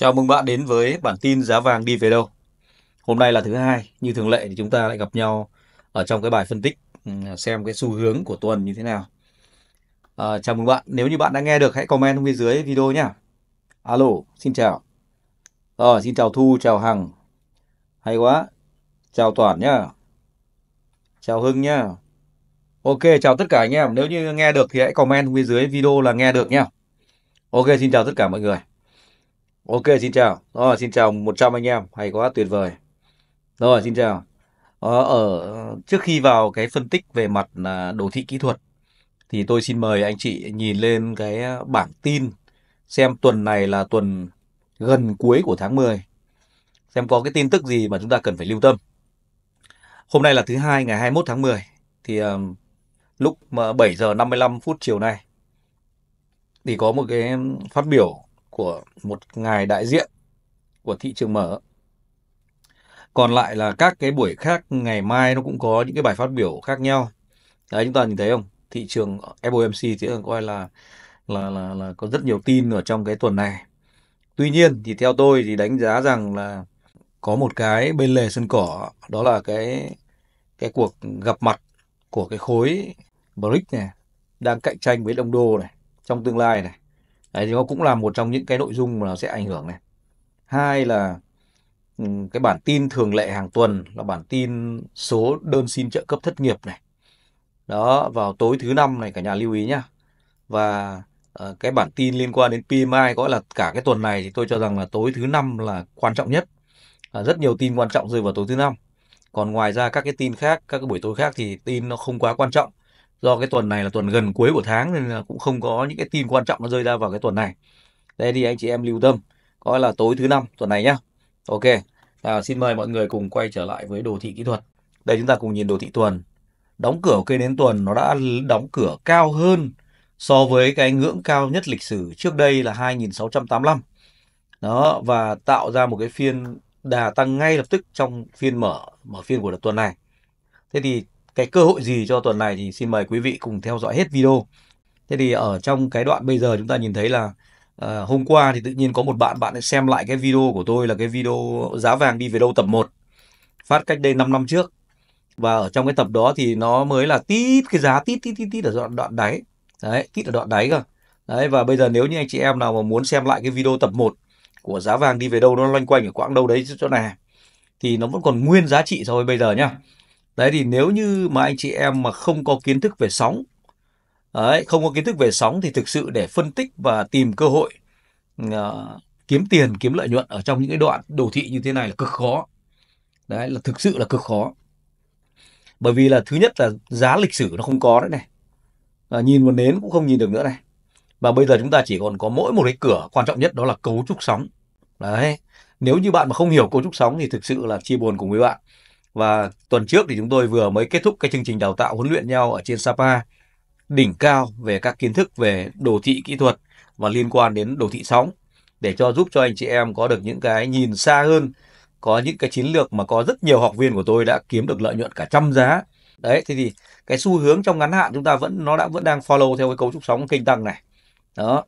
Chào mừng bạn đến với bản tin giá vàng đi về đâu. Hôm nay là thứ hai, như thường lệ thì chúng ta lại gặp nhau ở trong cái bài phân tích ừ, xem cái xu hướng của tuần như thế nào. À, chào mừng bạn, nếu như bạn đã nghe được hãy comment bên dưới video nhé. Alo, xin chào. Rồi, xin chào Thu, chào Hằng. Hay quá. Chào Toản nhá. Chào Hưng nhá. Ok, chào tất cả anh em. Nếu như nghe được thì hãy comment bên dưới video là nghe được nhá. Ok, xin chào tất cả mọi người. Ok xin chào. Rồi ờ, xin chào 100 anh em, hay quá tuyệt vời. Rồi xin chào. Ờ, ở trước khi vào cái phân tích về mặt là đồ thị kỹ thuật thì tôi xin mời anh chị nhìn lên cái bảng tin xem tuần này là tuần gần cuối của tháng 10. Xem có cái tin tức gì mà chúng ta cần phải lưu tâm. Hôm nay là thứ hai ngày 21 tháng 10 thì uh, lúc mà 7 giờ 55 phút chiều nay thì có một cái phát biểu của một ngài đại diện của thị trường mở. Còn lại là các cái buổi khác ngày mai nó cũng có những cái bài phát biểu khác nhau. Đấy chúng ta nhìn thấy không? Thị trường FOMC thì coi là là là là có rất nhiều tin ở trong cái tuần này. Tuy nhiên thì theo tôi thì đánh giá rằng là có một cái bên lề sân cỏ đó là cái cái cuộc gặp mặt của cái khối BRICS này đang cạnh tranh với đồng đô này trong tương lai này đấy thì nó cũng là một trong những cái nội dung mà nó sẽ ảnh hưởng này hai là ừ, cái bản tin thường lệ hàng tuần là bản tin số đơn xin trợ cấp thất nghiệp này đó vào tối thứ năm này cả nhà lưu ý nhá và ờ, cái bản tin liên quan đến PMI gọi là cả cái tuần này thì tôi cho rằng là tối thứ năm là quan trọng nhất rất nhiều tin quan trọng rơi vào tối thứ năm còn ngoài ra các cái tin khác các cái buổi tối khác thì tin nó không quá quan trọng do cái tuần này là tuần gần cuối của tháng nên là cũng không có những cái tin quan trọng nó rơi ra vào cái tuần này đây thì anh chị em lưu tâm coi là tối thứ năm tuần này nhá ok nào xin mời mọi người cùng quay trở lại với đồ thị kỹ thuật đây chúng ta cùng nhìn đồ thị tuần đóng cửa cây đến tuần nó đã đóng cửa cao hơn so với cái ngưỡng cao nhất lịch sử trước đây là 2685 đó và tạo ra một cái phiên đà tăng ngay lập tức trong phiên mở mở phiên của đợt tuần này thế thì cái cơ hội gì cho tuần này thì xin mời quý vị cùng theo dõi hết video. Thế thì ở trong cái đoạn bây giờ chúng ta nhìn thấy là à, hôm qua thì tự nhiên có một bạn bạn xem lại cái video của tôi là cái video giá vàng đi về đâu tập 1 phát cách đây 5 năm trước và ở trong cái tập đó thì nó mới là tít cái giá tít tít tít tít ở đoạn đoạn đáy đấy tít ở đoạn đáy cơ đấy và bây giờ nếu như anh chị em nào mà muốn xem lại cái video tập 1 của giá vàng đi về đâu nó loanh quanh ở quãng đâu đấy chỗ này thì nó vẫn còn nguyên giá trị so với bây giờ nhá đấy thì nếu như mà anh chị em mà không có kiến thức về sóng đấy, không có kiến thức về sóng thì thực sự để phân tích và tìm cơ hội uh, kiếm tiền kiếm lợi nhuận ở trong những cái đoạn đồ thị như thế này là cực khó đấy là thực sự là cực khó bởi vì là thứ nhất là giá lịch sử nó không có đấy này à, nhìn vào nến cũng không nhìn được nữa này và bây giờ chúng ta chỉ còn có mỗi một cái cửa quan trọng nhất đó là cấu trúc sóng đấy nếu như bạn mà không hiểu cấu trúc sóng thì thực sự là chia buồn cùng với bạn và tuần trước thì chúng tôi vừa mới kết thúc cái chương trình đào tạo huấn luyện nhau ở trên Sapa đỉnh cao về các kiến thức về đồ thị kỹ thuật và liên quan đến đồ thị sóng để cho giúp cho anh chị em có được những cái nhìn xa hơn, có những cái chiến lược mà có rất nhiều học viên của tôi đã kiếm được lợi nhuận cả trăm giá. Đấy, thế thì cái xu hướng trong ngắn hạn chúng ta vẫn nó đã vẫn đang follow theo cái cấu trúc sóng kênh tăng này. Đó.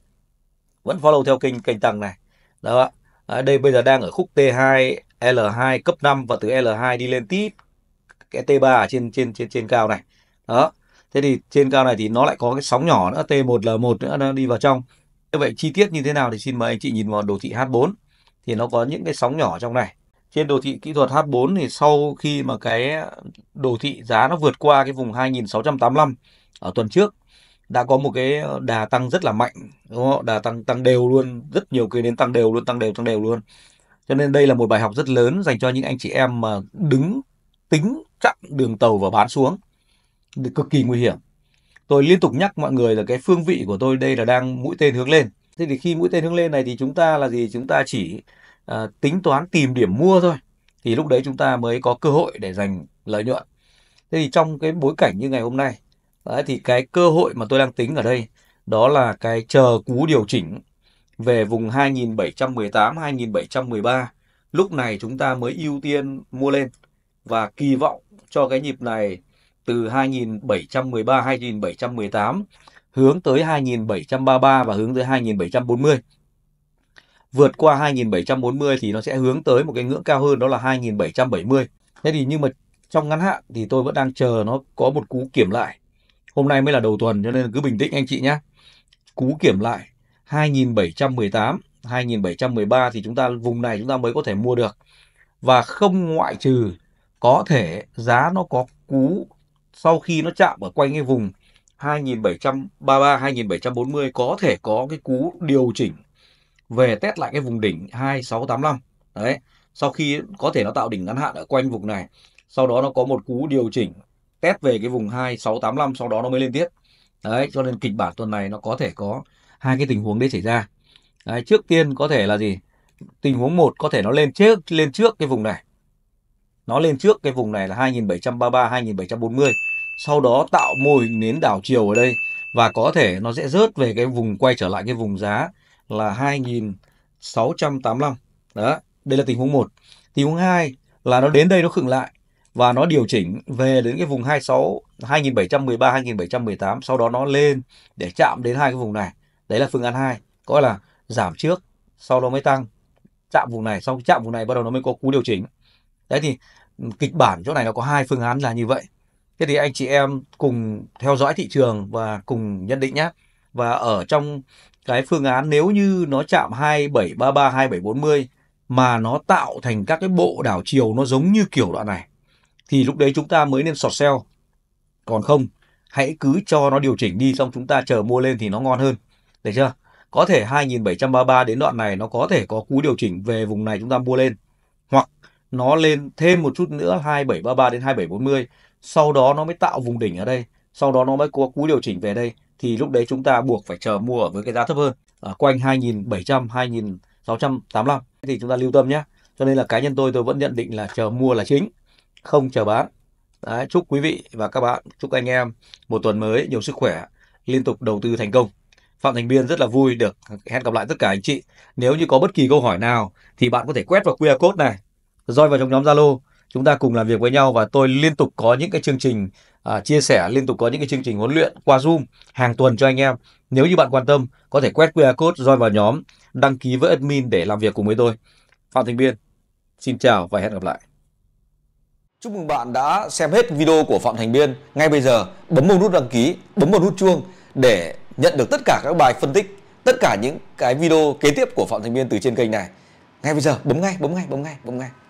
Vẫn follow theo kênh kênh tăng này. Đó. À, đây bây giờ đang ở khúc T2 L2 cấp 5 và từ L2 đi lên tít cái T3 ở trên trên trên trên cao này. Đó. Thế thì trên cao này thì nó lại có cái sóng nhỏ nữa T1 L1 nữa nó đi vào trong. Như vậy chi tiết như thế nào thì xin mời anh chị nhìn vào đồ thị H4 thì nó có những cái sóng nhỏ trong này. Trên đồ thị kỹ thuật H4 thì sau khi mà cái đồ thị giá nó vượt qua cái vùng 2685 ở tuần trước đã có một cái đà tăng rất là mạnh đúng không? đà tăng tăng đều luôn rất nhiều cây đến tăng đều luôn tăng đều tăng đều luôn cho nên đây là một bài học rất lớn dành cho những anh chị em mà đứng tính chặn đường tàu và bán xuống cực kỳ nguy hiểm tôi liên tục nhắc mọi người là cái phương vị của tôi đây là đang mũi tên hướng lên thế thì khi mũi tên hướng lên này thì chúng ta là gì chúng ta chỉ à, tính toán tìm điểm mua thôi thì lúc đấy chúng ta mới có cơ hội để giành lợi nhuận thế thì trong cái bối cảnh như ngày hôm nay đấy, thì cái cơ hội mà tôi đang tính ở đây đó là cái chờ cú điều chỉnh về vùng 2718-2713 lúc này chúng ta mới ưu tiên mua lên và kỳ vọng cho cái nhịp này từ 2713-2718 hướng tới 2733 và hướng tới 2740 vượt qua 2740 thì nó sẽ hướng tới một cái ngưỡng cao hơn đó là 2770 thế thì nhưng mà trong ngắn hạn thì tôi vẫn đang chờ nó có một cú kiểm lại hôm nay mới là đầu tuần cho nên cứ bình tĩnh anh chị nhé cú kiểm lại 2718, 2713 thì chúng ta vùng này chúng ta mới có thể mua được. Và không ngoại trừ có thể giá nó có cú sau khi nó chạm ở quanh cái vùng 2733, 2740 có thể có cái cú điều chỉnh về test lại cái vùng đỉnh 2685. Đấy, sau khi có thể nó tạo đỉnh ngắn hạn ở quanh vùng này, sau đó nó có một cú điều chỉnh test về cái vùng 2685 sau đó nó mới lên tiếp. Đấy, cho nên kịch bản tuần này nó có thể có hai cái tình huống đấy xảy ra đấy, trước tiên có thể là gì tình huống một có thể nó lên trước lên trước cái vùng này nó lên trước cái vùng này là 2733 2740 sau đó tạo mô hình nến đảo chiều ở đây và có thể nó sẽ rớt về cái vùng quay trở lại cái vùng giá là 2685 đó đây là tình huống 1 tình huống 2 là nó đến đây nó khựng lại và nó điều chỉnh về đến cái vùng 26 2713 2718 sau đó nó lên để chạm đến hai cái vùng này Đấy là phương án 2, gọi là giảm trước, sau đó mới tăng. Chạm vùng này, xong chạm vùng này bắt đầu nó mới có cú điều chỉnh. Đấy thì kịch bản chỗ này nó có hai phương án là như vậy. Thế thì anh chị em cùng theo dõi thị trường và cùng nhận định nhé. Và ở trong cái phương án nếu như nó chạm 2733, 2740 mà nó tạo thành các cái bộ đảo chiều nó giống như kiểu đoạn này thì lúc đấy chúng ta mới nên sọt sell. Còn không, hãy cứ cho nó điều chỉnh đi xong chúng ta chờ mua lên thì nó ngon hơn được chưa có thể 2733 đến đoạn này nó có thể có cú điều chỉnh về vùng này chúng ta mua lên hoặc nó lên thêm một chút nữa 2733 đến 2740 sau đó nó mới tạo vùng đỉnh ở đây sau đó nó mới có cú điều chỉnh về đây thì lúc đấy chúng ta buộc phải chờ mua ở với cái giá thấp hơn ở quanh 2700 2685 thì chúng ta lưu tâm nhé cho nên là cá nhân tôi tôi vẫn nhận định là chờ mua là chính không chờ bán đấy, chúc quý vị và các bạn chúc anh em một tuần mới nhiều sức khỏe liên tục đầu tư thành công Phạm Thành Biên rất là vui được hẹn gặp lại tất cả anh chị. Nếu như có bất kỳ câu hỏi nào thì bạn có thể quét vào QR code này, join vào trong nhóm Zalo. Chúng ta cùng làm việc với nhau và tôi liên tục có những cái chương trình à, chia sẻ, liên tục có những cái chương trình huấn luyện qua Zoom hàng tuần cho anh em. Nếu như bạn quan tâm, có thể quét QR code, join vào nhóm, đăng ký với admin để làm việc cùng với tôi. Phạm Thành Biên, xin chào và hẹn gặp lại. Chúc mừng bạn đã xem hết video của Phạm Thành Biên. Ngay bây giờ, bấm một nút đăng ký, bấm một nút chuông để nhận được tất cả các bài phân tích tất cả những cái video kế tiếp của phạm thành biên từ trên kênh này ngay bây giờ bấm ngay bấm ngay bấm ngay bấm ngay